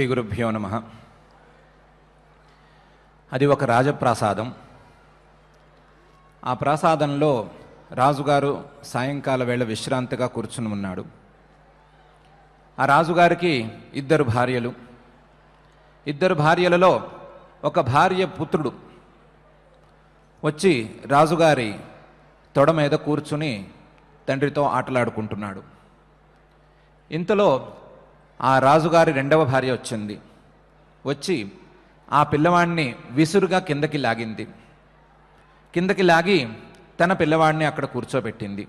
శ్రీ గురుభ్యో నమ అది ఒక రాజప్రాసాదం ఆ ప్రాసాదంలో రాజుగారు సాయంకాల వేళ విశ్రాంతిగా కూర్చుని ఉన్నాడు ఆ రాజుగారికి ఇద్దరు భార్యలు ఇద్దరు భార్యలలో ఒక భార్య పుత్రుడు వచ్చి రాజుగారి తొడ మీద కూర్చుని తండ్రితో ఆటలాడుకుంటున్నాడు ఇంతలో ఆ రాజుగారి రెండవ భార్య వచ్చింది వచ్చి ఆ పిల్లవాడిని విసురుగా కిందకి లాగింది కిందకి లాగి తన పిల్లవాడిని అక్కడ కూర్చోబెట్టింది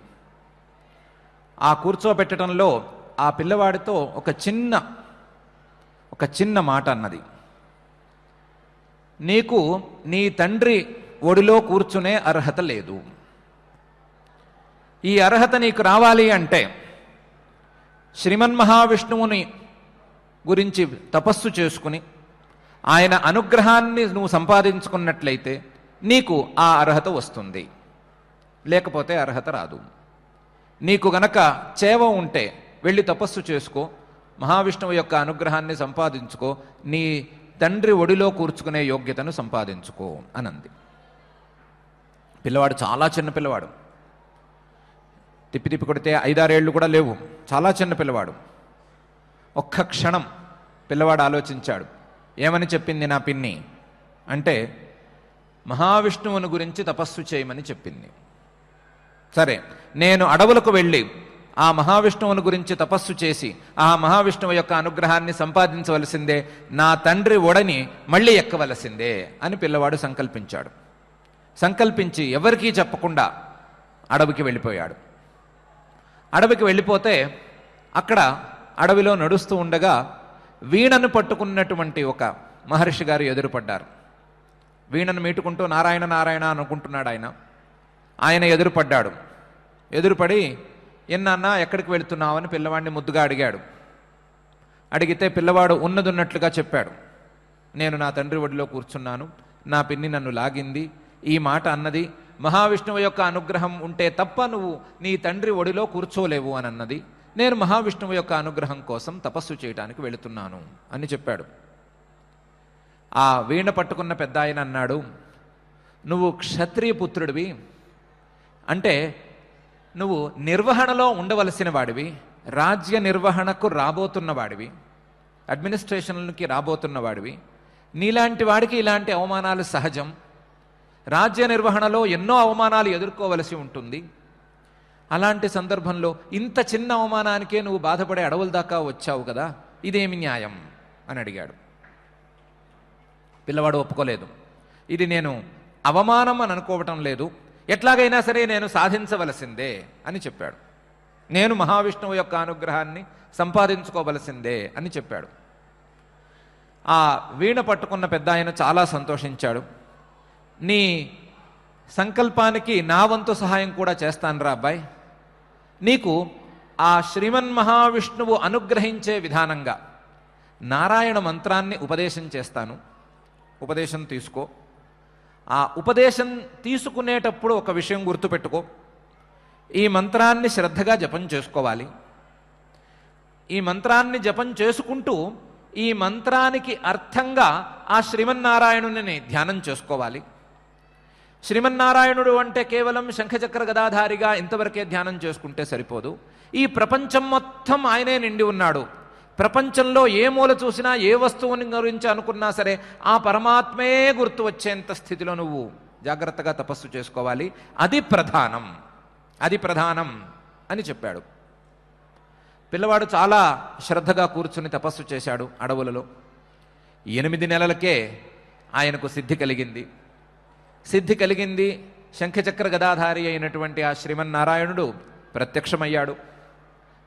ఆ కూర్చోబెట్టడంలో ఆ పిల్లవాడితో ఒక చిన్న ఒక చిన్న మాట అన్నది నీకు నీ తండ్రి ఒడిలో కూర్చునే అర్హత లేదు ఈ అర్హత నీకు రావాలి అంటే శ్రీమన్మహావిష్ణువుని గురించి తపస్సు చేసుకుని ఆయన అనుగ్రహాన్ని నువ్వు సంపాదించుకున్నట్లయితే నీకు ఆ అర్హత వస్తుంది లేకపోతే అర్హత రాదు నీకు గనక చేవ ఉంటే వెళ్ళి తపస్సు చేసుకో మహావిష్ణువు యొక్క అనుగ్రహాన్ని సంపాదించుకో నీ తండ్రి ఒడిలో కూర్చుకునే యోగ్యతను సంపాదించుకో అనంది పిల్లవాడు చాలా చిన్న పిల్లవాడు తిప్పి తిప్పి కొడితే ఐదారేళ్ళు కూడా లేవు చాలా చిన్న పిల్లవాడు ఒక్క క్షణం పిల్లవాడు ఆలోచించాడు ఏమని చెప్పింది నా పిన్ని అంటే మహావిష్ణువుని గురించి తపస్సు చేయమని చెప్పింది సరే నేను అడవులకు వెళ్ళి ఆ మహావిష్ణువుని గురించి తపస్సు చేసి ఆ మహావిష్ణువు యొక్క అనుగ్రహాన్ని సంపాదించవలసిందే నా తండ్రి ఒడని మళ్ళీ ఎక్కవలసిందే అని పిల్లవాడు సంకల్పించాడు సంకల్పించి ఎవరికీ చెప్పకుండా అడవికి వెళ్ళిపోయాడు అడవికి వెళ్ళిపోతే అక్కడ అడవిలో నడుస్తూ ఉండగా వీణను పట్టుకున్నటువంటి ఒక మహర్షి గారు ఎదురుపడ్డారు వీణను మీటుకుంటూ నారాయణ నారాయణ అనుకుంటున్నాడు ఆయన ఆయన ఎదురుపడ్డాడు ఎదురుపడి ఎన్నా ఎక్కడికి వెళుతున్నావని పిల్లవాడిని ముద్దుగా అడిగాడు అడిగితే పిల్లవాడు ఉన్నదున్నట్లుగా చెప్పాడు నేను నా తండ్రి ఒడిలో కూర్చున్నాను నా పిన్ని నన్ను లాగింది ఈ మాట అన్నది మహావిష్ణువు యొక్క అనుగ్రహం ఉంటే తప్ప నువ్వు నీ తండ్రి ఒడిలో కూర్చోలేవు అని అన్నది నేను మహావిష్ణువు యొక్క అనుగ్రహం కోసం తపస్సు చేయడానికి వెళుతున్నాను అని చెప్పాడు ఆ వీణ పట్టుకున్న పెద్ద ఆయన అన్నాడు నువ్వు క్షత్రియ పుత్రుడివి అంటే నువ్వు నిర్వహణలో ఉండవలసిన వాడివి రాజ్య నిర్వహణకు రాబోతున్నవాడివి అడ్మినిస్ట్రేషన్లకి రాబోతున్నవాడివి నీలాంటి వాడికి ఇలాంటి అవమానాలు సహజం రాజ్య నిర్వహణలో ఎన్నో అవమానాలు ఎదుర్కోవలసి ఉంటుంది అలాంటి సందర్భంలో ఇంత చిన్న అవమానానికే నువ్వు బాధపడే అడవుల దాకా వచ్చావు కదా ఇదేమి న్యాయం అని అడిగాడు పిల్లవాడు ఒప్పుకోలేదు ఇది నేను అవమానం అని అనుకోవటం లేదు ఎట్లాగైనా సరే నేను సాధించవలసిందే అని చెప్పాడు నేను మహావిష్ణువు యొక్క అనుగ్రహాన్ని సంపాదించుకోవలసిందే అని చెప్పాడు ఆ వీణ పట్టుకున్న పెద్ద ఆయన చాలా సంతోషించాడు నీ సంకల్పానికి నా వంతు సహాయం కూడా చేస్తాను రా అబ్బాయి నీకు ఆ శ్రీమన్ మహావిష్ణువు అనుగ్రహించే విధానంగా నారాయణ మంత్రాన్ని ఉపదేశం చేస్తాను ఉపదేశం తీసుకో ఆ ఉపదేశం తీసుకునేటప్పుడు ఒక విషయం గుర్తుపెట్టుకో ఈ మంత్రాన్ని శ్రద్ధగా జపం చేసుకోవాలి ఈ మంత్రాన్ని జపం చేసుకుంటూ ఈ మంత్రానికి అర్థంగా ఆ శ్రీమన్నారాయణుని ధ్యానం చేసుకోవాలి శ్రీమన్నారాయణుడు అంటే కేవలం శంఖచక్ర గదాధారిగా ఇంతవరకే ధ్యానం చేసుకుంటే సరిపోదు ఈ ప్రపంచం మొత్తం ఆయనే నిండి ఉన్నాడు ప్రపంచంలో ఏ మూల చూసినా ఏ వస్తువుని గురించి అనుకున్నా సరే ఆ పరమాత్మే గుర్తు వచ్చేంత స్థితిలో నువ్వు జాగ్రత్తగా తపస్సు చేసుకోవాలి అది ప్రధానం అది ప్రధానం అని చెప్పాడు పిల్లవాడు చాలా శ్రద్ధగా కూర్చుని తపస్సు చేశాడు అడవులలో ఎనిమిది నెలలకే ఆయనకు సిద్ధి కలిగింది సిద్ధి కలిగింది శంఖచక్ర గదాధారి అయినటువంటి ఆ శ్రీమన్నారాయణుడు ప్రత్యక్షమయ్యాడు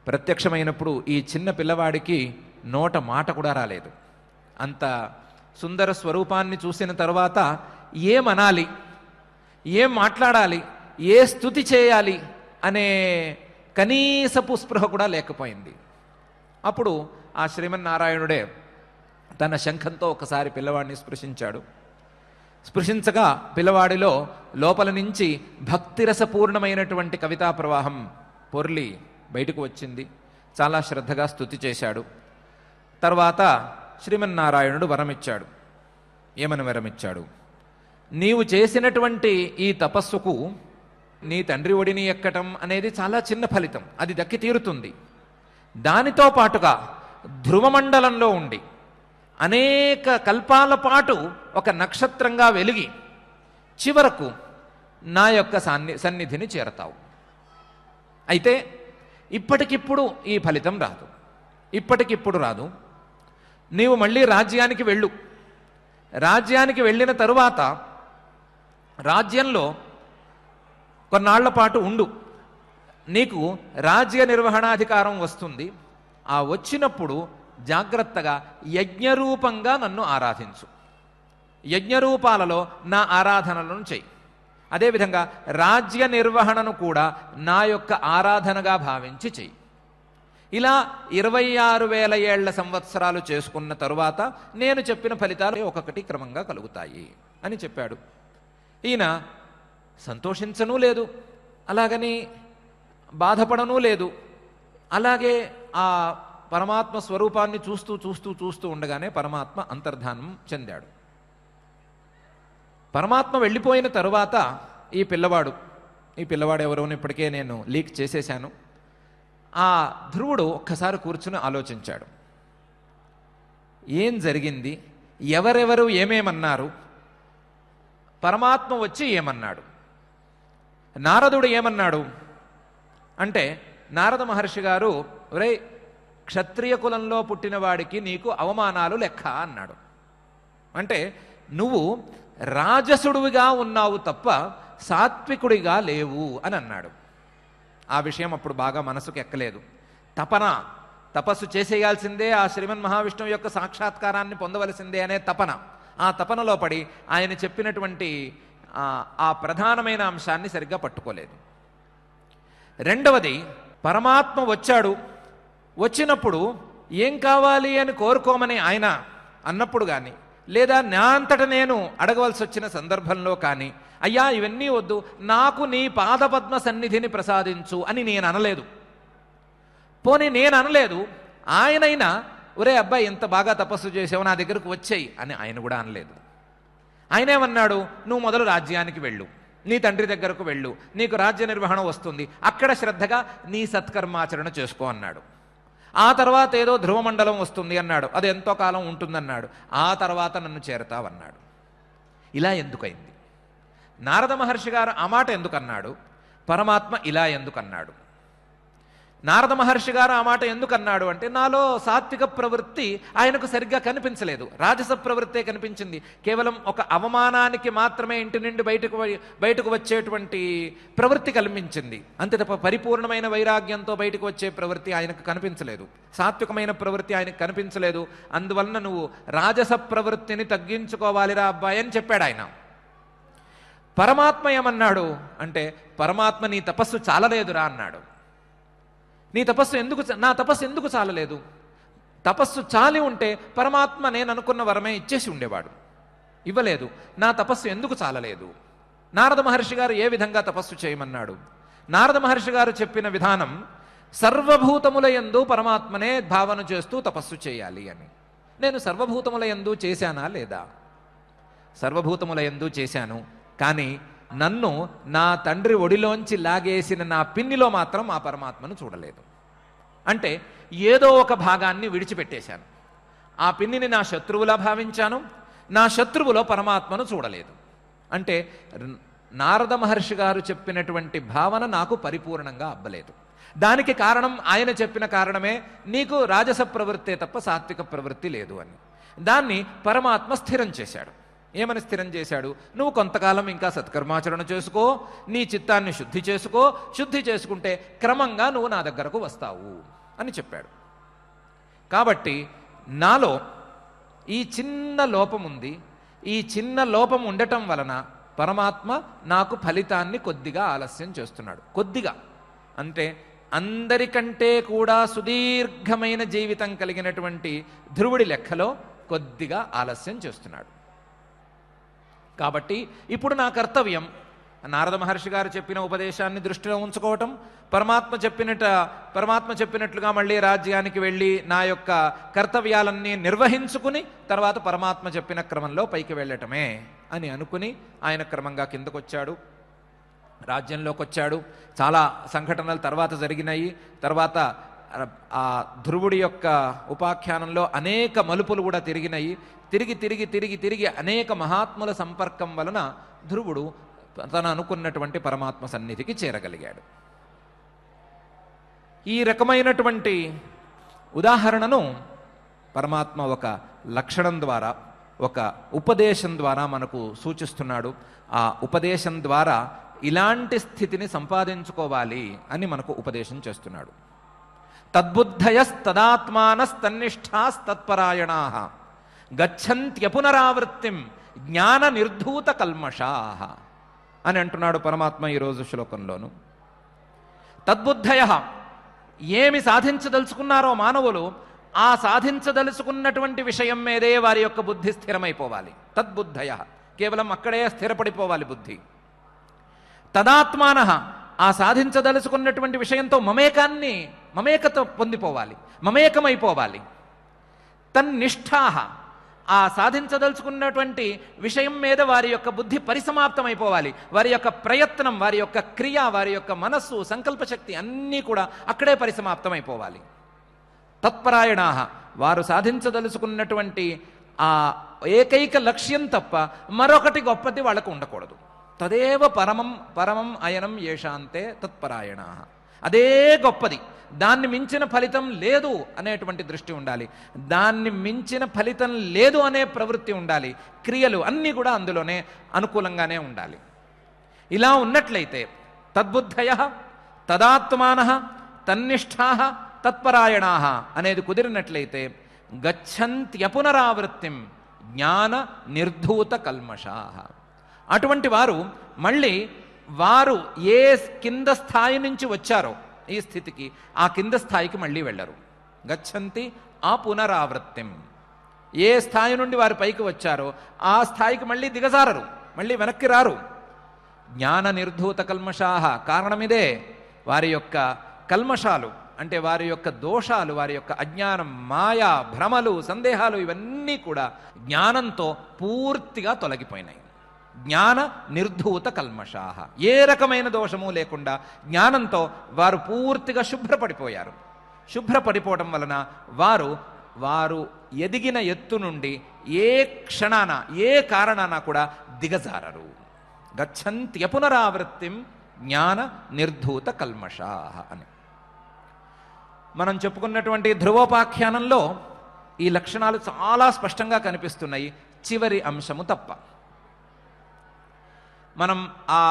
ప్రత్యక్షమైనప్పుడు ఈ చిన్న పిల్లవాడికి నోట మాట కూడా రాలేదు అంత సుందర స్వరూపాన్ని చూసిన తర్వాత అనాలి ఏం మాట్లాడాలి ఏ స్థుతి చేయాలి అనే కనీసపు స్పృహ కూడా లేకపోయింది అప్పుడు ఆ శ్రీమన్నారాయణుడే తన శంఖంతో ఒకసారి పిల్లవాడిని స్పృశించాడు స్పృశించగా పిల్లవాడిలో లోపల నుంచి భక్తిరసపూర్ణమైనటువంటి కవితా ప్రవాహం పొర్లి బయటకు వచ్చింది చాలా శ్రద్ధగా స్థుతి చేశాడు తర్వాత శ్రీమన్నారాయణుడు వరమిచ్చాడు ఏమని వరమిచ్చాడు నీవు చేసినటువంటి ఈ తపస్సుకు నీ తండ్రి ఒడిని ఎక్కటం అనేది చాలా చిన్న ఫలితం అది దక్కి తీరుతుంది దానితో పాటుగా ధ్రువమండలంలో ఉండి అనేక కల్పాల పాటు ఒక నక్షత్రంగా వెలిగి చివరకు నా యొక్క సన్ని సన్నిధిని చేరతావు అయితే ఇప్పటికిప్పుడు ఈ ఫలితం రాదు ఇప్పటికిప్పుడు రాదు నీవు మళ్ళీ రాజ్యానికి వెళ్ళు రాజ్యానికి వెళ్ళిన తరువాత రాజ్యంలో కొన్నాళ్ల పాటు ఉండు నీకు రాజ్య నిర్వహణాధికారం వస్తుంది ఆ వచ్చినప్పుడు జాగ్రత్తగా యజ్ఞరూపంగా నన్ను ఆరాధించు యజ్ఞరూపాలలో నా ఆరాధనలను చెయ్యి అదేవిధంగా రాజ్య నిర్వహణను కూడా నా యొక్క ఆరాధనగా భావించి చెయ్యి ఇలా ఇరవై ఆరు వేల ఏళ్ల సంవత్సరాలు చేసుకున్న తరువాత నేను చెప్పిన ఫలితాలు ఒక్కొక్కటి క్రమంగా కలుగుతాయి అని చెప్పాడు ఈయన సంతోషించనూ లేదు అలాగని బాధపడనూ లేదు అలాగే ఆ పరమాత్మ స్వరూపాన్ని చూస్తూ చూస్తూ చూస్తూ ఉండగానే పరమాత్మ అంతర్ధానం చెందాడు పరమాత్మ వెళ్ళిపోయిన తరువాత ఈ పిల్లవాడు ఈ పిల్లవాడు ఎవరో ఇప్పటికే నేను లీక్ చేసేశాను ఆ ధ్రువుడు ఒక్కసారి కూర్చుని ఆలోచించాడు ఏం జరిగింది ఎవరెవరు ఏమేమన్నారు పరమాత్మ వచ్చి ఏమన్నాడు నారదుడు ఏమన్నాడు అంటే నారద మహర్షి గారు రే క్షత్రియ కులంలో పుట్టినవాడికి నీకు అవమానాలు లెక్క అన్నాడు అంటే నువ్వు రాజసుడువిగా ఉన్నావు తప్ప సాత్వికుడిగా లేవు అని అన్నాడు ఆ విషయం అప్పుడు బాగా మనసుకు ఎక్కలేదు తపన తపస్సు చేసేయాల్సిందే ఆ శ్రీమన్ మహావిష్ణువు యొక్క సాక్షాత్కారాన్ని పొందవలసిందే అనే తపన ఆ తపనలో పడి ఆయన చెప్పినటువంటి ఆ ప్రధానమైన అంశాన్ని సరిగ్గా పట్టుకోలేదు రెండవది పరమాత్మ వచ్చాడు వచ్చినప్పుడు ఏం కావాలి అని కోరుకోమని ఆయన అన్నప్పుడు కానీ లేదా నా అంతట నేను అడగవలసి వచ్చిన సందర్భంలో కానీ అయ్యా ఇవన్నీ వద్దు నాకు నీ పాదపద్మ సన్నిధిని ప్రసాదించు అని నేను అనలేదు పోనీ నేను అనలేదు ఆయనైనా ఒరే అబ్బాయి ఇంత బాగా తపస్సు చేసావు నా దగ్గరకు వచ్చాయి అని ఆయన కూడా అనలేదు ఆయనేమన్నాడు నువ్వు మొదలు రాజ్యానికి వెళ్ళు నీ తండ్రి దగ్గరకు వెళ్ళు నీకు రాజ్య నిర్వహణ వస్తుంది అక్కడ శ్రద్ధగా నీ సత్కర్మాచరణ చేసుకో అన్నాడు ఆ తర్వాత ఏదో ధ్రువమండలం వస్తుంది అన్నాడు అది ఎంతో కాలం ఉంటుందన్నాడు ఆ తర్వాత నన్ను చేరతావన్నాడు ఇలా ఎందుకైంది నారద మహర్షి గారు ఆ మాట ఎందుకన్నాడు పరమాత్మ ఇలా ఎందుకన్నాడు నారద మహర్షి గారు ఆ మాట ఎందుకు అన్నాడు అంటే నాలో సాత్విక ప్రవృత్తి ఆయనకు సరిగ్గా కనిపించలేదు రాజస ప్రవృత్తే కనిపించింది కేవలం ఒక అవమానానికి మాత్రమే ఇంటి నుండి బయటకు బయటకు వచ్చేటువంటి ప్రవృత్తి కనిపించింది అంతే తప్ప పరిపూర్ణమైన వైరాగ్యంతో బయటకు వచ్చే ప్రవృత్తి ఆయనకు కనిపించలేదు సాత్వికమైన ప్రవృత్తి ఆయనకు కనిపించలేదు అందువలన నువ్వు రాజస ప్రవృత్తిని తగ్గించుకోవాలిరా అబ్బాయి అని చెప్పాడు ఆయన పరమాత్మ ఏమన్నాడు అంటే పరమాత్మ నీ తపస్సు చాలలేదురా అన్నాడు నీ తపస్సు ఎందుకు నా తపస్సు ఎందుకు చాలలేదు తపస్సు చాలి ఉంటే పరమాత్మ నేను అనుకున్న వరమే ఇచ్చేసి ఉండేవాడు ఇవ్వలేదు నా తపస్సు ఎందుకు చాలలేదు నారద మహర్షి గారు ఏ విధంగా తపస్సు చేయమన్నాడు నారద మహర్షి గారు చెప్పిన విధానం సర్వభూతముల ఎందు పరమాత్మనే భావన చేస్తూ తపస్సు చేయాలి అని నేను సర్వభూతముల ఎందు చేశానా లేదా సర్వభూతముల ఎందు చేశాను కానీ నన్ను నా తండ్రి ఒడిలోంచి లాగేసిన నా పిన్నిలో మాత్రం ఆ పరమాత్మను చూడలేదు అంటే ఏదో ఒక భాగాన్ని విడిచిపెట్టేశాను ఆ పిన్నిని నా శత్రువులా భావించాను నా శత్రువులో పరమాత్మను చూడలేదు అంటే నారద మహర్షి గారు చెప్పినటువంటి భావన నాకు పరిపూర్ణంగా అబ్బలేదు దానికి కారణం ఆయన చెప్పిన కారణమే నీకు రాజస ప్రవృత్తే తప్ప సాత్విక ప్రవృత్తి లేదు అని దాన్ని పరమాత్మ స్థిరం చేశాడు ఏమని స్థిరం చేశాడు నువ్వు కొంతకాలం ఇంకా సత్కర్మాచరణ చేసుకో నీ చిత్తాన్ని శుద్ధి చేసుకో శుద్ధి చేసుకుంటే క్రమంగా నువ్వు నా దగ్గరకు వస్తావు అని చెప్పాడు కాబట్టి నాలో ఈ చిన్న లోపం ఉంది ఈ చిన్న లోపం ఉండటం వలన పరమాత్మ నాకు ఫలితాన్ని కొద్దిగా ఆలస్యం చేస్తున్నాడు కొద్దిగా అంటే అందరికంటే కూడా సుదీర్ఘమైన జీవితం కలిగినటువంటి ధ్రువుడి లెక్కలో కొద్దిగా ఆలస్యం చేస్తున్నాడు కాబట్టి ఇప్పుడు నా కర్తవ్యం నారద మహర్షి గారు చెప్పిన ఉపదేశాన్ని దృష్టిలో ఉంచుకోవటం పరమాత్మ చెప్పినట పరమాత్మ చెప్పినట్లుగా మళ్ళీ రాజ్యానికి వెళ్ళి నా యొక్క కర్తవ్యాలన్నీ నిర్వహించుకుని తర్వాత పరమాత్మ చెప్పిన క్రమంలో పైకి వెళ్ళటమే అని అనుకుని ఆయన క్రమంగా కిందకొచ్చాడు రాజ్యంలోకి వచ్చాడు చాలా సంఘటనలు తర్వాత జరిగినాయి తర్వాత ఆ ధ్రువుడి యొక్క ఉపాఖ్యానంలో అనేక మలుపులు కూడా తిరిగినాయి తిరిగి తిరిగి తిరిగి తిరిగి అనేక మహాత్ముల సంపర్కం వలన ధ్రువుడు తను అనుకున్నటువంటి పరమాత్మ సన్నిధికి చేరగలిగాడు ఈ రకమైనటువంటి ఉదాహరణను పరమాత్మ ఒక లక్షణం ద్వారా ఒక ఉపదేశం ద్వారా మనకు సూచిస్తున్నాడు ఆ ఉపదేశం ద్వారా ఇలాంటి స్థితిని సంపాదించుకోవాలి అని మనకు ఉపదేశం చేస్తున్నాడు తద్బుద్ధయస్తదాత్మానస్తన్నిష్టాస్తత్పరాయణా గచ్చంత్యపునరావృత్తిం జ్ఞాన నిర్ధూత కల్మషా అని అంటున్నాడు పరమాత్మ ఈరోజు శ్లోకంలోను తద్బుద్ధయ ఏమి సాధించదలుచుకున్నారో మానవులు ఆ సాధించదలుచుకున్నటువంటి విషయం మీదే వారి యొక్క బుద్ధి స్థిరమైపోవాలి తద్బుద్ధయ కేవలం అక్కడే స్థిరపడిపోవాలి బుద్ధి తదాత్మాన ఆ సాధించదలుచుకున్నటువంటి విషయంతో మమేకాన్ని మమేకత పొందిపోవాలి మమేకమైపోవాలి తన్నిష్టాహ ఆ సాధించదలుచుకున్నటువంటి విషయం మీద వారి యొక్క బుద్ధి పరిసమాప్తమైపోవాలి వారి యొక్క ప్రయత్నం వారి యొక్క క్రియ వారి యొక్క మనస్సు సంకల్పశక్తి అన్నీ కూడా అక్కడే పరిసమాప్తమైపోవాలి తత్పరాయణా వారు సాధించదలుచుకున్నటువంటి ఆ ఏకైక లక్ష్యం తప్ప మరొకటి గొప్పది వాళ్ళకు ఉండకూడదు తదేవ పరమం పరమం అయనం ఏషాంతే తత్పరాయణ అదే గొప్పది దాన్ని మించిన ఫలితం లేదు అనేటువంటి దృష్టి ఉండాలి దాన్ని మించిన ఫలితం లేదు అనే ప్రవృత్తి ఉండాలి క్రియలు అన్నీ కూడా అందులోనే అనుకూలంగానే ఉండాలి ఇలా ఉన్నట్లయితే తద్బుద్ధయ తదాత్మాన తన్నిష్టా తత్పరాయణా అనేది కుదిరినట్లయితే గచ్చంత్యపునరావృత్తిం జ్ఞాన నిర్ధూత కల్మషా అటువంటి వారు మళ్ళీ వారు ఏ కింద స్థాయి నుంచి వచ్చారో ఈ స్థితికి ఆ కింద స్థాయికి మళ్ళీ వెళ్ళరు గచ్చంతి ఆ పునరావృత్తిం ఏ స్థాయి నుండి వారు పైకి వచ్చారో ఆ స్థాయికి మళ్ళీ దిగజారరు మళ్ళీ వెనక్కి రారు జ్ఞాన నిర్ధూత కల్మషాహ కారణమిదే వారి యొక్క కల్మషాలు అంటే వారి యొక్క దోషాలు వారి యొక్క అజ్ఞానం మాయా భ్రమలు సందేహాలు ఇవన్నీ కూడా జ్ఞానంతో పూర్తిగా తొలగిపోయినాయి జ్ఞాన నిర్ధూత కల్మషాహ ఏ రకమైన దోషము లేకుండా జ్ఞానంతో వారు పూర్తిగా శుభ్రపడిపోయారు శుభ్రపడిపోవడం వలన వారు వారు ఎదిగిన ఎత్తు నుండి ఏ క్షణాన ఏ కారణాన కూడా దిగజారరు గచ్చంత్య పునరావృత్తిం జ్ఞాన నిర్ధూత కల్మషాహ అని మనం చెప్పుకున్నటువంటి ధ్రువోపాఖ్యానంలో ఈ లక్షణాలు చాలా స్పష్టంగా కనిపిస్తున్నాయి చివరి అంశము తప్ప మనం ఆ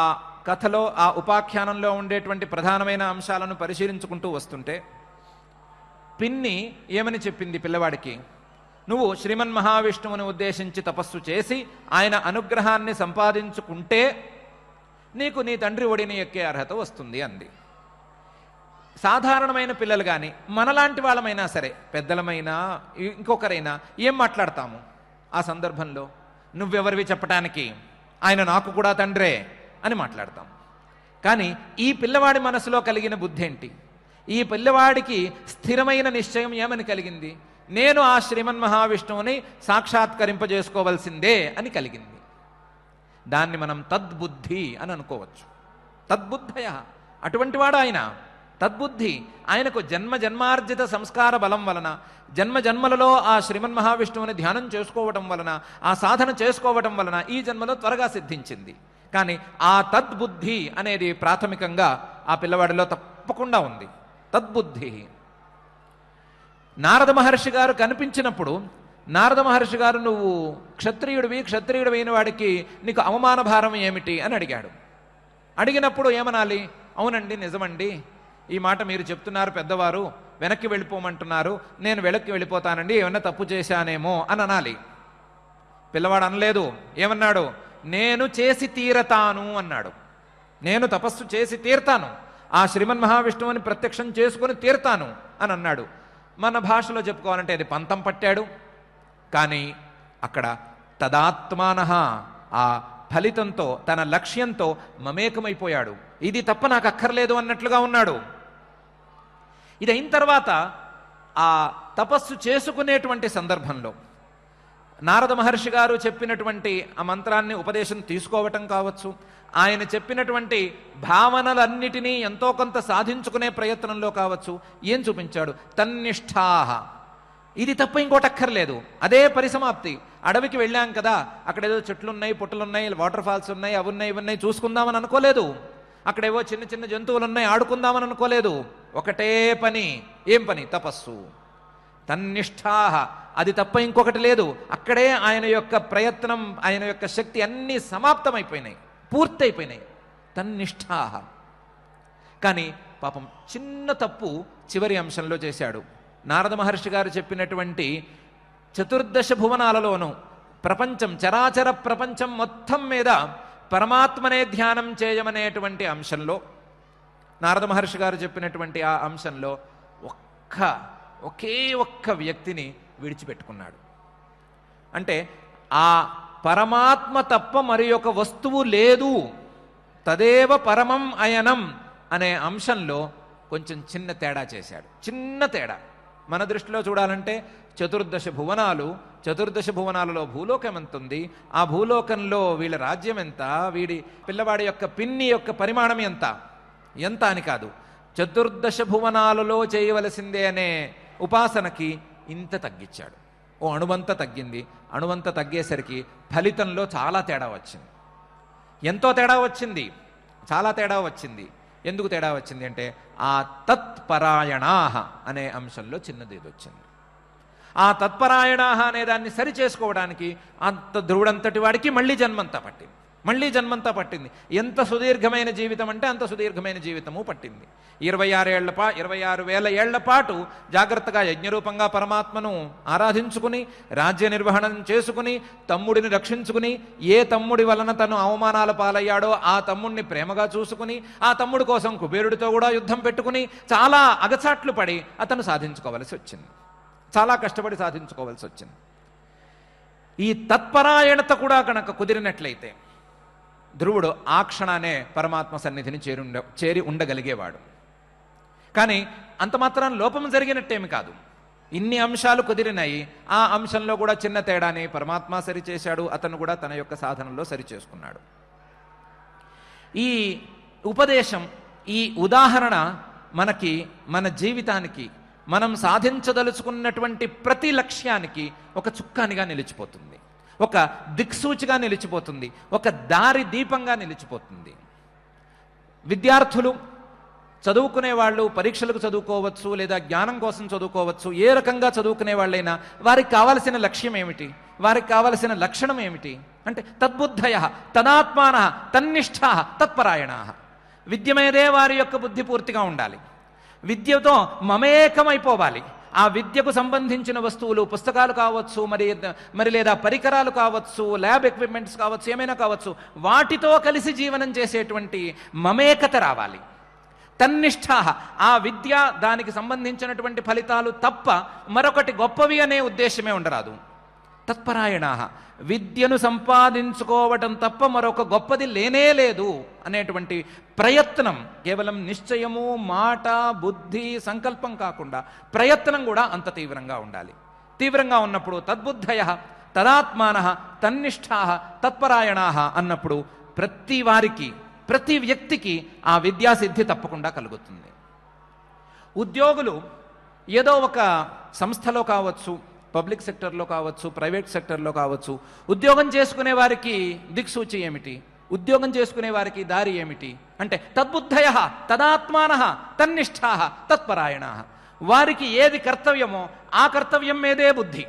కథలో ఆ ఉపాఖ్యానంలో ఉండేటువంటి ప్రధానమైన అంశాలను పరిశీలించుకుంటూ వస్తుంటే పిన్ని ఏమని చెప్పింది పిల్లవాడికి నువ్వు శ్రీమన్ మహావిష్ణువుని ఉద్దేశించి తపస్సు చేసి ఆయన అనుగ్రహాన్ని సంపాదించుకుంటే నీకు నీ తండ్రి ఒడిని ఎక్కే అర్హత వస్తుంది అంది సాధారణమైన పిల్లలు కానీ మనలాంటి వాళ్ళమైనా సరే పెద్దలమైనా ఇంకొకరైనా ఏం మాట్లాడతాము ఆ సందర్భంలో నువ్వెవరివి చెప్పటానికి ఆయన నాకు కూడా తండ్రే అని మాట్లాడతాం కానీ ఈ పిల్లవాడి మనసులో కలిగిన బుద్ధి ఏంటి ఈ పిల్లవాడికి స్థిరమైన నిశ్చయం ఏమని కలిగింది నేను ఆ శ్రీమన్ మహావిష్ణువుని సాక్షాత్కరింపజేసుకోవలసిందే అని కలిగింది దాన్ని మనం తద్బుద్ధి అని అనుకోవచ్చు తద్బుద్ధయ అటువంటి వాడు ఆయన తద్బుద్ధి ఆయనకు జన్మ జన్మార్జిత సంస్కార బలం వలన జన్మ జన్మలలో ఆ శ్రీమన్ మహావిష్ణువుని ధ్యానం చేసుకోవటం వలన ఆ సాధన చేసుకోవటం వలన ఈ జన్మలో త్వరగా సిద్ధించింది కానీ ఆ తద్బుద్ధి అనేది ప్రాథమికంగా ఆ పిల్లవాడిలో తప్పకుండా ఉంది తద్బుద్ధి నారద మహర్షి గారు కనిపించినప్పుడు నారద మహర్షి గారు నువ్వు క్షత్రియుడివి క్షత్రియుడివైన వాడికి నీకు అవమాన భారం ఏమిటి అని అడిగాడు అడిగినప్పుడు ఏమనాలి అవునండి నిజమండి ఈ మాట మీరు చెప్తున్నారు పెద్దవారు వెనక్కి వెళ్ళిపోమంటున్నారు నేను వెనక్కి వెళ్ళిపోతానండి ఏమన్నా తప్పు చేశానేమో అని అనాలి పిల్లవాడు అనలేదు ఏమన్నాడు నేను చేసి తీరతాను అన్నాడు నేను తపస్సు చేసి తీరతాను ఆ శ్రీమన్ మహావిష్ణువుని ప్రత్యక్షం చేసుకుని తీరతాను అని అన్నాడు మన భాషలో చెప్పుకోవాలంటే అది పంతం పట్టాడు కానీ అక్కడ తదాత్మాన ఆ ఫలితంతో తన లక్ష్యంతో మమేకమైపోయాడు ఇది తప్ప నాకు అక్కర్లేదు అన్నట్లుగా ఉన్నాడు ఇది అయిన తర్వాత ఆ తపస్సు చేసుకునేటువంటి సందర్భంలో నారద మహర్షి గారు చెప్పినటువంటి ఆ మంత్రాన్ని ఉపదేశం తీసుకోవటం కావచ్చు ఆయన చెప్పినటువంటి భావనలన్నిటినీ ఎంతో కొంత సాధించుకునే ప్రయత్నంలో కావచ్చు ఏం చూపించాడు తన్నిష్టాహ ఇది తప్ప ఇంకోటక్కర్లేదు అదే పరిసమాప్తి అడవికి వెళ్ళాం కదా అక్కడ ఏదో చెట్లున్నాయి పుట్టలున్నాయి వాటర్ ఫాల్స్ ఉన్నాయి అవి ఉన్నాయి ఇవి ఉన్నాయి చూసుకుందామని అనుకోలేదు అక్కడేవో చిన్న చిన్న జంతువులు ఉన్నాయి ఆడుకుందామని అనుకోలేదు ఒకటే పని ఏం పని తపస్సు తన్నిష్టాహ అది తప్ప ఇంకొకటి లేదు అక్కడే ఆయన యొక్క ప్రయత్నం ఆయన యొక్క శక్తి అన్నీ సమాప్తమైపోయినాయి పూర్తయిపోయినాయి తన్నిష్టాహ కానీ పాపం చిన్న తప్పు చివరి అంశంలో చేశాడు నారద మహర్షి గారు చెప్పినటువంటి చతుర్దశ భువనాలలోనూ ప్రపంచం చరాచర ప్రపంచం మొత్తం మీద పరమాత్మనే ధ్యానం చేయమనేటువంటి అంశంలో నారద మహర్షి గారు చెప్పినటువంటి ఆ అంశంలో ఒక్క ఒకే ఒక్క వ్యక్తిని విడిచిపెట్టుకున్నాడు అంటే ఆ పరమాత్మ తప్ప మరి ఒక వస్తువు లేదు తదేవ పరమం అయనం అనే అంశంలో కొంచెం చిన్న తేడా చేశాడు చిన్న తేడా మన దృష్టిలో చూడాలంటే చతుర్దశ భువనాలు చతుర్దశ భువనాలలో భూలోకం ఎంత ఉంది ఆ భూలోకంలో వీళ్ళ రాజ్యం ఎంత వీడి పిల్లవాడి యొక్క పిన్ని యొక్క పరిమాణం ఎంత ఎంత అని కాదు చతుర్దశ భువనాలలో చేయవలసిందే అనే ఉపాసనకి ఇంత తగ్గించాడు ఓ అణువంత తగ్గింది అణువంత తగ్గేసరికి ఫలితంలో చాలా తేడా వచ్చింది ఎంతో తేడా వచ్చింది చాలా తేడా వచ్చింది ఎందుకు తేడా వచ్చింది అంటే ఆ తత్పరాయణాహ అనే అంశంలో చిన్నది వచ్చింది ఆ తత్పరాయణాహ అనే దాన్ని సరి చేసుకోవడానికి అంత ధ్రువుడంతటి వాడికి మళ్ళీ జన్మంతా పట్టింది మళ్ళీ జన్మంతా పట్టింది ఎంత సుదీర్ఘమైన జీవితం అంటే అంత సుదీర్ఘమైన జీవితము పట్టింది ఇరవై ఆరు ఏళ్ల పా ఇరవై ఆరు వేల ఏళ్ల పాటు జాగ్రత్తగా యజ్ఞరూపంగా పరమాత్మను ఆరాధించుకుని రాజ్య నిర్వహణ చేసుకుని తమ్ముడిని రక్షించుకుని ఏ తమ్ముడి వలన తను అవమానాల పాలయ్యాడో ఆ తమ్ముడిని ప్రేమగా చూసుకుని ఆ తమ్ముడి కోసం కుబేరుడితో కూడా యుద్ధం పెట్టుకుని చాలా అగచాట్లు పడి అతను సాధించుకోవలసి వచ్చింది చాలా కష్టపడి సాధించుకోవాల్సి వచ్చింది ఈ తత్పరాయణత కూడా కనుక కుదిరినట్లయితే ధ్రువుడు ఆ క్షణానే పరమాత్మ సన్నిధిని చేరి ఉండ చేరి ఉండగలిగేవాడు కానీ అంత మాత్రం లోపం జరిగినట్టేమి కాదు ఇన్ని అంశాలు కుదిరినాయి ఆ అంశంలో కూడా చిన్న తేడాని పరమాత్మ సరిచేశాడు అతను కూడా తన యొక్క సాధనలో సరిచేసుకున్నాడు ఈ ఉపదేశం ఈ ఉదాహరణ మనకి మన జీవితానికి మనం సాధించదలుచుకున్నటువంటి ప్రతి లక్ష్యానికి ఒక చుక్కానిగా నిలిచిపోతుంది ఒక దిక్సూచిగా నిలిచిపోతుంది ఒక దారి దీపంగా నిలిచిపోతుంది విద్యార్థులు చదువుకునే వాళ్ళు పరీక్షలకు చదువుకోవచ్చు లేదా జ్ఞానం కోసం చదువుకోవచ్చు ఏ రకంగా చదువుకునే వాళ్ళైనా వారికి కావలసిన లక్ష్యం ఏమిటి వారికి కావలసిన లక్షణం ఏమిటి అంటే తద్బుద్ధయ తదాత్మాన తన్నిష్ట తత్పరాయణ విద్య మీదే వారి యొక్క బుద్ధి పూర్తిగా ఉండాలి విద్యతో మమేకమైపోవాలి ఆ విద్యకు సంబంధించిన వస్తువులు పుస్తకాలు కావచ్చు మరి మరి లేదా పరికరాలు కావచ్చు ల్యాబ్ ఎక్విప్మెంట్స్ కావచ్చు ఏమైనా కావచ్చు వాటితో కలిసి జీవనం చేసేటువంటి మమేకత రావాలి తన్నిష్ట ఆ విద్య దానికి సంబంధించినటువంటి ఫలితాలు తప్ప మరొకటి గొప్పవి అనే ఉద్దేశమే ఉండరాదు తత్పరాయణ విద్యను సంపాదించుకోవటం తప్ప మరొక గొప్పది లేనే లేదు అనేటువంటి ప్రయత్నం కేవలం నిశ్చయము మాట బుద్ధి సంకల్పం కాకుండా ప్రయత్నం కూడా అంత తీవ్రంగా ఉండాలి తీవ్రంగా ఉన్నప్పుడు తద్బుద్ధయ తదాత్మాన తన్నిష్టా తత్పరాయణా అన్నప్పుడు ప్రతి వారికి ప్రతి వ్యక్తికి ఆ విద్యాసిద్ధి తప్పకుండా కలుగుతుంది ఉద్యోగులు ఏదో ఒక సంస్థలో కావచ్చు పబ్లిక్ సెక్టర్లో కావచ్చు ప్రైవేట్ సెక్టర్లో కావచ్చు ఉద్యోగం చేసుకునే వారికి దిక్సూచి ఏమిటి ఉద్యోగం చేసుకునే వారికి దారి ఏమిటి అంటే తద్బుద్ధయ తదాత్మాన తన్నిష్టా తత్పరాయణ వారికి ఏది కర్తవ్యమో ఆ కర్తవ్యం మీదే బుద్ధి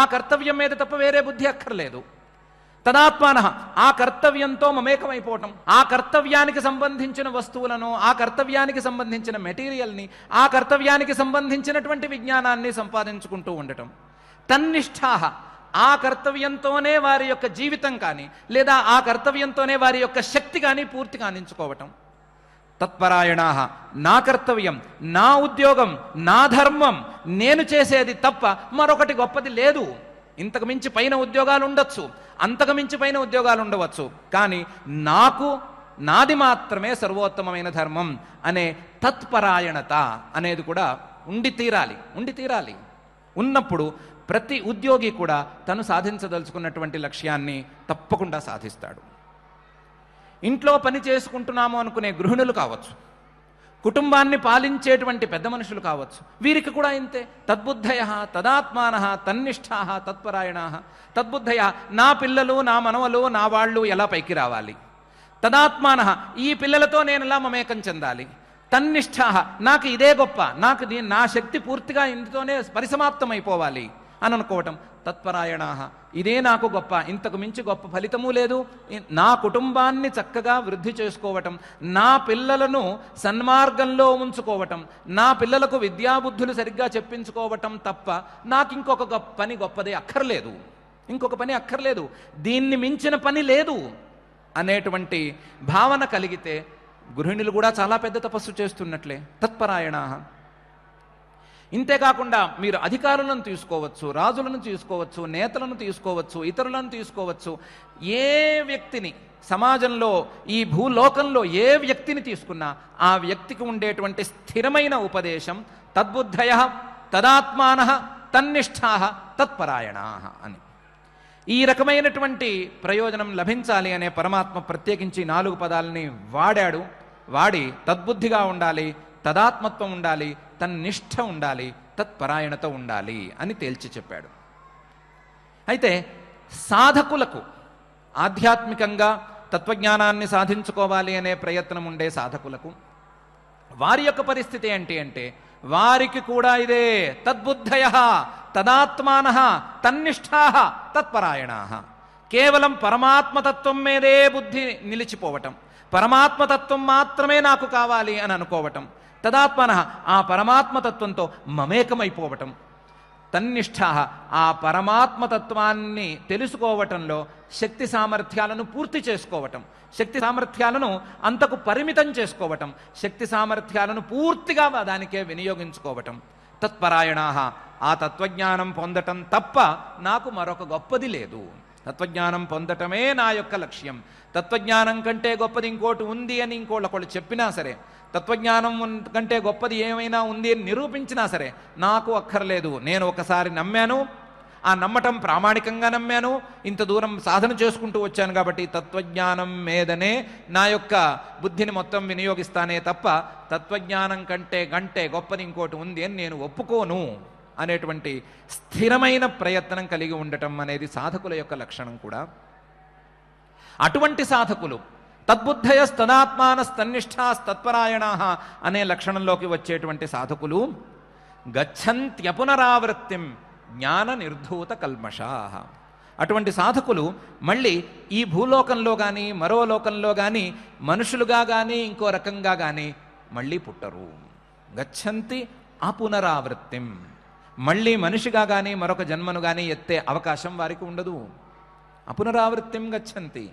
ఆ కర్తవ్యం మీద తప్ప వేరే బుద్ధి అక్కర్లేదు తదాత్మాన ఆ కర్తవ్యంతో మమేకమైపోవటం ఆ కర్తవ్యానికి సంబంధించిన వస్తువులను ఆ కర్తవ్యానికి సంబంధించిన మెటీరియల్ని ఆ కర్తవ్యానికి సంబంధించినటువంటి విజ్ఞానాన్ని సంపాదించుకుంటూ ఉండటం తన్నిష్ఠా ఆ కర్తవ్యంతోనే వారి యొక్క జీవితం కానీ లేదా ఆ కర్తవ్యంతోనే వారి యొక్క శక్తి కానీ పూర్తిగా అందించుకోవటం తత్పరాయణాహ నా కర్తవ్యం నా ఉద్యోగం నా ధర్మం నేను చేసేది తప్ప మరొకటి గొప్పది లేదు ఇంతకు మించి పైన ఉద్యోగాలు ఉండొచ్చు అంతకు మించి పైన ఉద్యోగాలు ఉండవచ్చు కానీ నాకు నాది మాత్రమే సర్వోత్తమమైన ధర్మం అనే తత్పరాయణత అనేది కూడా ఉండి తీరాలి ఉండి తీరాలి ఉన్నప్పుడు ప్రతి ఉద్యోగి కూడా తను సాధించదలుచుకున్నటువంటి లక్ష్యాన్ని తప్పకుండా సాధిస్తాడు ఇంట్లో పని చేసుకుంటున్నాము అనుకునే గృహిణులు కావచ్చు కుటుంబాన్ని పాలించేటువంటి పెద్ద మనుషులు కావచ్చు వీరికి కూడా ఇంతే తద్బుద్ధయ తదాత్మాన తన్నిష్టా తత్పరాయణ తద్బుద్ధయ నా పిల్లలు నా మనవలు నా వాళ్ళు ఎలా పైకి రావాలి తదాత్మాన ఈ పిల్లలతో నేను ఎలా మమేకం చెందాలి తన్నిష్టా నాకు ఇదే గొప్ప నాకు నా శక్తి పూర్తిగా ఇందుతోనే పరిసమాప్తమైపోవాలి అయిపోవాలి అని అనుకోవటం తత్పరాయణ ఇదే నాకు గొప్ప ఇంతకు మించి గొప్ప ఫలితము లేదు నా కుటుంబాన్ని చక్కగా వృద్ధి చేసుకోవటం నా పిల్లలను సన్మార్గంలో ఉంచుకోవటం నా పిల్లలకు విద్యాబుద్ధులు సరిగ్గా చెప్పించుకోవటం తప్ప నాకు ఇంకొక పని గొప్పది అక్కర్లేదు ఇంకొక పని అక్కర్లేదు దీన్ని మించిన పని లేదు అనేటువంటి భావన కలిగితే గృహిణులు కూడా చాలా పెద్ద తపస్సు చేస్తున్నట్లే తత్పరాయణ ఇంతేకాకుండా మీరు అధికారులను తీసుకోవచ్చు రాజులను తీసుకోవచ్చు నేతలను తీసుకోవచ్చు ఇతరులను తీసుకోవచ్చు ఏ వ్యక్తిని సమాజంలో ఈ భూలోకంలో ఏ వ్యక్తిని తీసుకున్నా ఆ వ్యక్తికి ఉండేటువంటి స్థిరమైన ఉపదేశం తద్బుద్ధయ తదాత్మాన తన్నిష్టా తత్పరాయణ అని ఈ రకమైనటువంటి ప్రయోజనం లభించాలి అనే పరమాత్మ ప్రత్యేకించి నాలుగు పదాలని వాడాడు వాడి తద్బుద్ధిగా ఉండాలి తదాత్మత్వం ఉండాలి తన నిష్ట ఉండాలి తత్పరాయణత ఉండాలి అని తేల్చి చెప్పాడు అయితే సాధకులకు ఆధ్యాత్మికంగా తత్వజ్ఞానాన్ని సాధించుకోవాలి అనే ప్రయత్నం ఉండే సాధకులకు వారి యొక్క పరిస్థితి ఏంటి అంటే వారికి కూడా ఇదే తద్బుద్ధయ తదాత్మాన తన్నిష్టా తత్పరాయణ కేవలం పరమాత్మతత్వం మీదే బుద్ధి నిలిచిపోవటం పరమాత్మతత్వం మాత్రమే నాకు కావాలి అని అనుకోవటం తదాత్మన ఆ పరమాత్మతత్వంతో మమేకమైపోవటం తన్నిష్ట ఆ పరమాత్మతత్వాన్ని తెలుసుకోవటంలో శక్తి సామర్థ్యాలను పూర్తి చేసుకోవటం శక్తి సామర్థ్యాలను అంతకు పరిమితం చేసుకోవటం శక్తి సామర్థ్యాలను పూర్తిగా దానికే వినియోగించుకోవటం తత్పరాయణా ఆ తత్వజ్ఞానం పొందటం తప్ప నాకు మరొక గొప్పది లేదు తత్వజ్ఞానం పొందటమే నా యొక్క లక్ష్యం తత్వజ్ఞానం కంటే గొప్పది ఇంకోటి ఉంది అని ఇంకోళ్ళకొళ్ళు చెప్పినా సరే తత్వజ్ఞానం కంటే గొప్పది ఏమైనా ఉంది అని నిరూపించినా సరే నాకు అక్కర్లేదు నేను ఒకసారి నమ్మాను ఆ నమ్మటం ప్రామాణికంగా నమ్మాను ఇంత దూరం సాధన చేసుకుంటూ వచ్చాను కాబట్టి తత్వజ్ఞానం మీదనే నా యొక్క బుద్ధిని మొత్తం వినియోగిస్తానే తప్ప తత్వజ్ఞానం కంటే గంటే గొప్పది ఇంకోటి ఉంది అని నేను ఒప్పుకోను అనేటువంటి స్థిరమైన ప్రయత్నం కలిగి ఉండటం అనేది సాధకుల యొక్క లక్షణం కూడా అటువంటి సాధకులు స్తనాత్మాన తత్పరాయణ అనే లక్షణంలోకి వచ్చేటువంటి సాధకులు గచ్చంత్యపునరావృత్తిం జ్ఞాన నిర్ధూత కల్మషా అటువంటి సాధకులు మళ్ళీ ఈ భూలోకంలో కానీ మరో లోకంలో కానీ మనుషులుగా కానీ ఇంకో రకంగా కానీ మళ్ళీ పుట్టరు గచ్చంతి అపునరావృత్తిం మళ్ళీ మనిషిగా కానీ మరొక జన్మను కానీ ఎత్తే అవకాశం వారికి ఉండదు అపునరావృత్తిం గచ్చంతి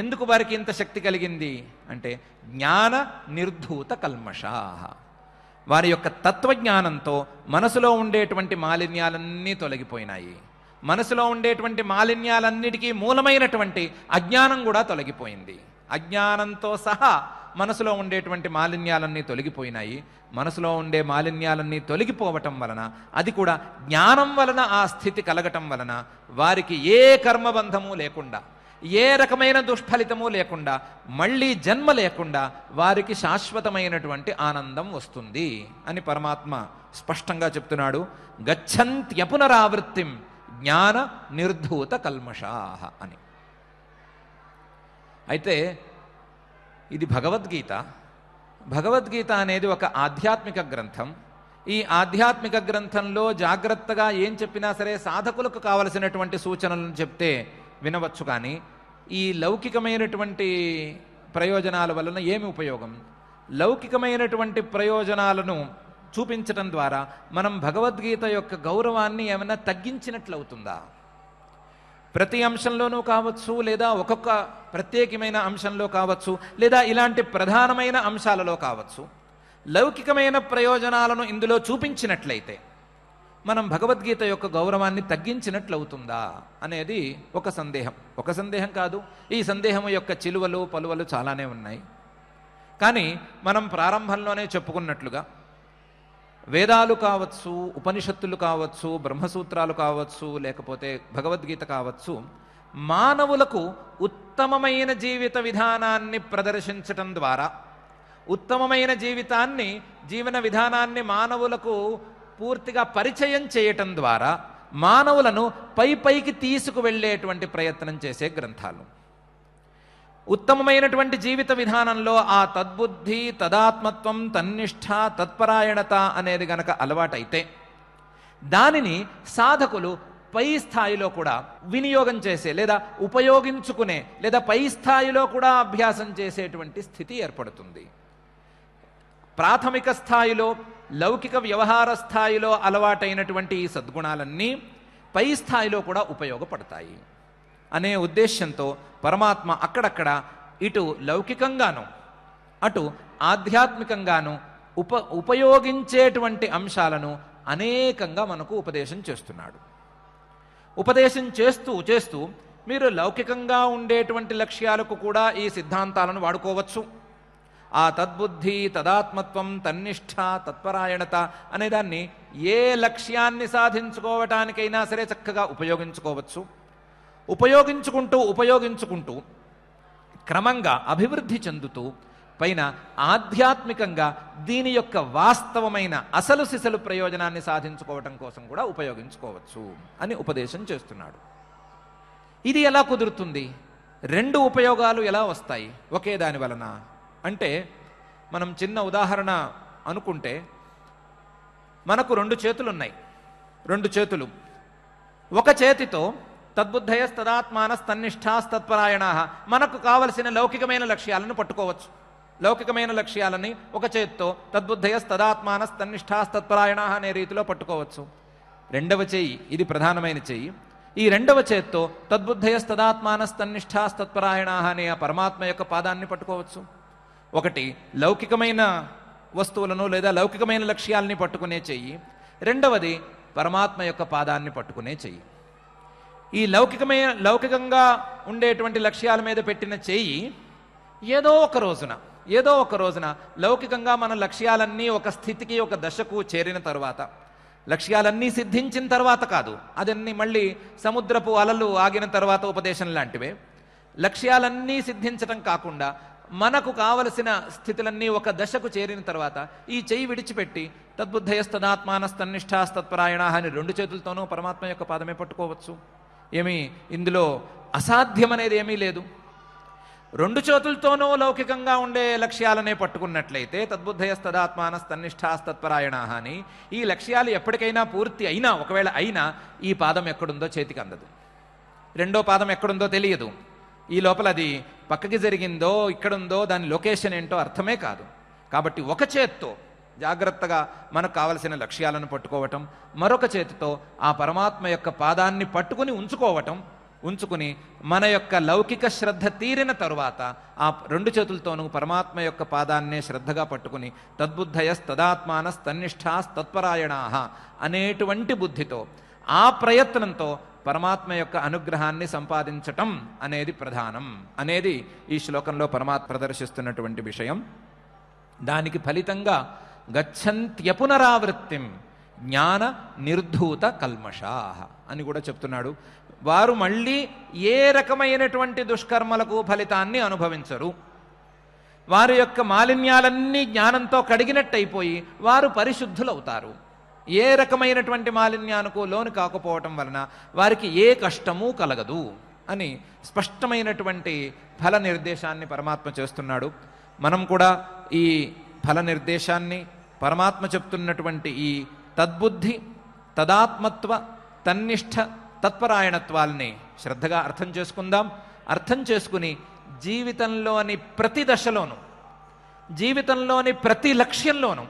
ఎందుకు వారికి ఇంత శక్తి కలిగింది అంటే జ్ఞాన నిర్ధూత కల్మషాహ వారి యొక్క తత్వజ్ఞానంతో మనసులో ఉండేటువంటి మాలిన్యాలన్నీ తొలగిపోయినాయి మనసులో ఉండేటువంటి మాలిన్యాలన్నిటికీ మూలమైనటువంటి అజ్ఞానం కూడా తొలగిపోయింది అజ్ఞానంతో సహా మనసులో ఉండేటువంటి మాలిన్యాలన్నీ తొలగిపోయినాయి మనసులో ఉండే మాలిన్యాలన్నీ తొలగిపోవటం వలన అది కూడా జ్ఞానం వలన ఆ స్థితి కలగటం వలన వారికి ఏ కర్మబంధము లేకుండా ఏ రకమైన దుష్ఫలితము లేకుండా మళ్ళీ జన్మ లేకుండా వారికి శాశ్వతమైనటువంటి ఆనందం వస్తుంది అని పరమాత్మ స్పష్టంగా చెప్తున్నాడు పునరావృత్తిం జ్ఞాన నిర్ధూత కల్మషాహ అని అయితే ఇది భగవద్గీత భగవద్గీత అనేది ఒక ఆధ్యాత్మిక గ్రంథం ఈ ఆధ్యాత్మిక గ్రంథంలో జాగ్రత్తగా ఏం చెప్పినా సరే సాధకులకు కావలసినటువంటి సూచనలను చెప్తే వినవచ్చు కానీ ఈ లౌకికమైనటువంటి ప్రయోజనాల వలన ఏమి ఉపయోగం లౌకికమైనటువంటి ప్రయోజనాలను చూపించటం ద్వారా మనం భగవద్గీత యొక్క గౌరవాన్ని ఏమైనా తగ్గించినట్లవుతుందా ప్రతి అంశంలోనూ కావచ్చు లేదా ఒక్కొక్క ప్రత్యేకమైన అంశంలో కావచ్చు లేదా ఇలాంటి ప్రధానమైన అంశాలలో కావచ్చు లౌకికమైన ప్రయోజనాలను ఇందులో చూపించినట్లయితే మనం భగవద్గీత యొక్క గౌరవాన్ని తగ్గించినట్లవుతుందా అనేది ఒక సందేహం ఒక సందేహం కాదు ఈ సందేహం యొక్క చిలువలు పలువలు చాలానే ఉన్నాయి కానీ మనం ప్రారంభంలోనే చెప్పుకున్నట్లుగా వేదాలు కావచ్చు ఉపనిషత్తులు కావచ్చు బ్రహ్మసూత్రాలు కావచ్చు లేకపోతే భగవద్గీత కావచ్చు మానవులకు ఉత్తమమైన జీవిత విధానాన్ని ప్రదర్శించటం ద్వారా ఉత్తమమైన జీవితాన్ని జీవన విధానాన్ని మానవులకు పూర్తిగా పరిచయం చేయటం ద్వారా మానవులను పై పైకి తీసుకువెళ్ళేటువంటి ప్రయత్నం చేసే గ్రంథాలు ఉత్తమమైనటువంటి జీవిత విధానంలో ఆ తద్బుద్ధి తదాత్మత్వం తన్నిష్ట తత్పరాయణత అనేది గనక అలవాటైతే దానిని సాధకులు పై స్థాయిలో కూడా వినియోగం చేసే లేదా ఉపయోగించుకునే లేదా పై స్థాయిలో కూడా అభ్యాసం చేసేటువంటి స్థితి ఏర్పడుతుంది ప్రాథమిక స్థాయిలో లౌకిక వ్యవహార స్థాయిలో అలవాటైనటువంటి ఈ సద్గుణాలన్నీ పై స్థాయిలో కూడా ఉపయోగపడతాయి అనే ఉద్దేశ్యంతో పరమాత్మ అక్కడక్కడ ఇటు లౌకికంగాను అటు ఆధ్యాత్మికంగాను ఉప ఉపయోగించేటువంటి అంశాలను అనేకంగా మనకు ఉపదేశం చేస్తున్నాడు ఉపదేశం చేస్తూ చేస్తూ మీరు లౌకికంగా ఉండేటువంటి లక్ష్యాలకు కూడా ఈ సిద్ధాంతాలను వాడుకోవచ్చు ఆ తద్బుద్ధి తదాత్మత్వం తన్నిష్ట తత్పరాయణత అనేదాన్ని ఏ లక్ష్యాన్ని సాధించుకోవటానికైనా సరే చక్కగా ఉపయోగించుకోవచ్చు ఉపయోగించుకుంటూ ఉపయోగించుకుంటూ క్రమంగా అభివృద్ధి చెందుతూ పైన ఆధ్యాత్మికంగా దీని యొక్క వాస్తవమైన అసలు సిసలు ప్రయోజనాన్ని సాధించుకోవటం కోసం కూడా ఉపయోగించుకోవచ్చు అని ఉపదేశం చేస్తున్నాడు ఇది ఎలా కుదురుతుంది రెండు ఉపయోగాలు ఎలా వస్తాయి ఒకే దాని వలన అంటే మనం చిన్న ఉదాహరణ అనుకుంటే మనకు రెండు చేతులు ఉన్నాయి రెండు చేతులు ఒక చేతితో తద్బుద్ధయ తదాత్మానస్ స్తన్నిష్టాస్తత్పరాయణ తత్పరాయణ మనకు కావలసిన లౌకికమైన లక్ష్యాలను పట్టుకోవచ్చు లౌకికమైన లక్ష్యాలని ఒక చేతితో తద్బుద్ధయ తదాత్మానస్ స్తన్నిష్టాస్తత్పరాయణ అనే రీతిలో పట్టుకోవచ్చు రెండవ చేయి ఇది ప్రధానమైన చేయి ఈ రెండవ చేత్తో తద్బుద్ధయ తదాత్మానస్ స్తన్నిష్టాస్తత్పరాయణ తత్పరాయణ అనే ఆ పరమాత్మ యొక్క పాదాన్ని పట్టుకోవచ్చు ఒకటి లౌకికమైన వస్తువులను లేదా లౌకికమైన లక్ష్యాలని పట్టుకునే చెయ్యి రెండవది పరమాత్మ యొక్క పాదాన్ని పట్టుకునే చెయ్యి ఈ లౌకికమైన లౌకికంగా ఉండేటువంటి లక్ష్యాల మీద పెట్టిన చెయ్యి ఏదో ఒక రోజున ఏదో ఒక రోజున లౌకికంగా మన లక్ష్యాలన్నీ ఒక స్థితికి ఒక దశకు చేరిన తర్వాత లక్ష్యాలన్నీ సిద్ధించిన తర్వాత కాదు అదన్నీ మళ్ళీ సముద్రపు అలలు ఆగిన తర్వాత ఉపదేశం లాంటివే లక్ష్యాలన్నీ సిద్ధించటం కాకుండా మనకు కావలసిన స్థితులన్నీ ఒక దశకు చేరిన తర్వాత ఈ చెయ్యి విడిచిపెట్టి తద్బుద్ధయస్తదాత్మానస్తన్నిష్టాస్తత్పరాయణ అని రెండు చేతులతోనూ పరమాత్మ యొక్క పాదమే పట్టుకోవచ్చు ఏమి ఇందులో అనేది ఏమీ లేదు రెండు చేతులతోనూ లౌకికంగా ఉండే లక్ష్యాలనే పట్టుకున్నట్లయితే తద్బుద్ధయస్తదాత్మానస్తన్నిష్టాస్తత్పరాయణ అని ఈ లక్ష్యాలు ఎప్పటికైనా పూర్తి అయినా ఒకవేళ అయినా ఈ పాదం ఎక్కడుందో చేతికి అందదు రెండో పాదం ఎక్కడుందో తెలియదు ఈ లోపల అది పక్కకి జరిగిందో ఇక్కడుందో దాని లొకేషన్ ఏంటో అర్థమే కాదు కాబట్టి ఒక చేత్తో జాగ్రత్తగా మనకు కావలసిన లక్ష్యాలను పట్టుకోవటం మరొక చేతితో ఆ పరమాత్మ యొక్క పాదాన్ని పట్టుకుని ఉంచుకోవటం ఉంచుకుని మన యొక్క లౌకిక శ్రద్ధ తీరిన తరువాత ఆ రెండు చేతులతోనూ పరమాత్మ యొక్క పాదాన్నే శ్రద్ధగా పట్టుకుని తద్బుద్ధయస్ తదాత్మానస్ తన్నిష్టాస్ తత్పరాయణాహ అనేటువంటి బుద్ధితో ఆ ప్రయత్నంతో పరమాత్మ యొక్క అనుగ్రహాన్ని సంపాదించటం అనేది ప్రధానం అనేది ఈ శ్లోకంలో పరమాత్మ ప్రదర్శిస్తున్నటువంటి విషయం దానికి ఫలితంగా గచ్చంత్యపునరావృత్తిం జ్ఞాన నిర్ధూత కల్మషా అని కూడా చెప్తున్నాడు వారు మళ్ళీ ఏ రకమైనటువంటి దుష్కర్మలకు ఫలితాన్ని అనుభవించరు వారి యొక్క మాలిన్యాలన్నీ జ్ఞానంతో కడిగినట్టయిపోయి వారు పరిశుద్ధులవుతారు ఏ రకమైనటువంటి మాలిన్యానికో లోను కాకపోవటం వలన వారికి ఏ కష్టమూ కలగదు అని స్పష్టమైనటువంటి ఫల నిర్దేశాన్ని పరమాత్మ చేస్తున్నాడు మనం కూడా ఈ ఫల నిర్దేశాన్ని పరమాత్మ చెప్తున్నటువంటి ఈ తద్బుద్ధి తదాత్మత్వ తన్నిష్ట తత్పరాయణత్వాల్ని శ్రద్ధగా అర్థం చేసుకుందాం అర్థం చేసుకుని జీవితంలోని ప్రతి దశలోనూ జీవితంలోని ప్రతి లక్ష్యంలోనూ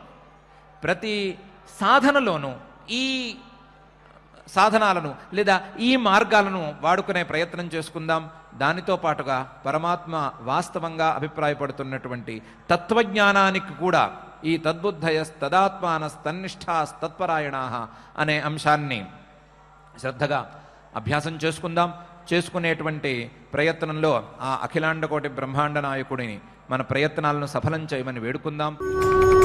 ప్రతి సాధనలోను ఈ సాధనాలను లేదా ఈ మార్గాలను వాడుకునే ప్రయత్నం చేసుకుందాం దానితో పాటుగా పరమాత్మ వాస్తవంగా అభిప్రాయపడుతున్నటువంటి తత్వజ్ఞానానికి కూడా ఈ తద్బుద్ధయస్ తదాత్మాన తన్నిష్టాస్ తత్పరాయణా అనే అంశాన్ని శ్రద్ధగా అభ్యాసం చేసుకుందాం చేసుకునేటువంటి ప్రయత్నంలో ఆ అఖిలాండకోటి బ్రహ్మాండ నాయకుడిని మన ప్రయత్నాలను సఫలం చేయమని వేడుకుందాం